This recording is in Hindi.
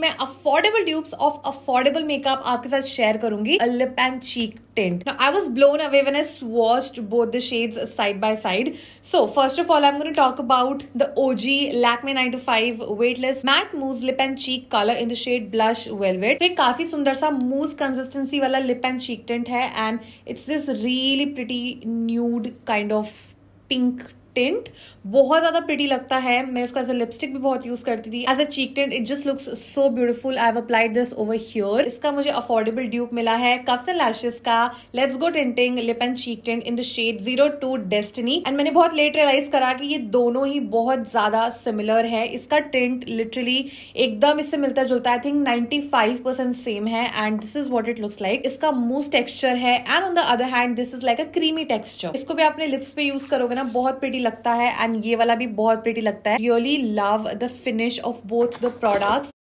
मैं affordable dupes of affordable makeup आपके साथ शेयर करूंगी lip and cheek tint I was blown away once swatched both the shades side by side so first of all I am talk about the OG Lakme nine to five weightless matte mousse lip and cheek colour in the shade blush velvet एक काफी सुंदर सा मूज कंसिस्टेंसी वाला लिप एंड चीक टेंट है and it's this really pretty nude kind of pink tint बहुत ज़्यादा प्रिटी लगता है मैं इसको एज अ लिपस्टिक भी बहुत यूज़ करती थी as a cheek tint it just looks so beautiful I have applied this over here इसका मुझे अफोर्डेबल ड्यूप मिला है कफ्स एंड लैशेस का let's go tinting lip and cheek tint in the shade zero two destiny and मैंने बहुत लेट रियलाइज करा कि ये दोनों ही बहुत ज़्यादा सिमिलर है इसका टिंट लिटरली एकदम इससे मिलता जुलता I think ninety five percent same है and this is what it looks like इसका मूस टेक्स्चर है and on the other hand this is like a creamy texture इसको भी आपने लिप्स पे यूज करोगे ना बहुत प्रिटी लगता है एंड ये वाला भी बहुत प्रिटी लगता है really love the finish of both the products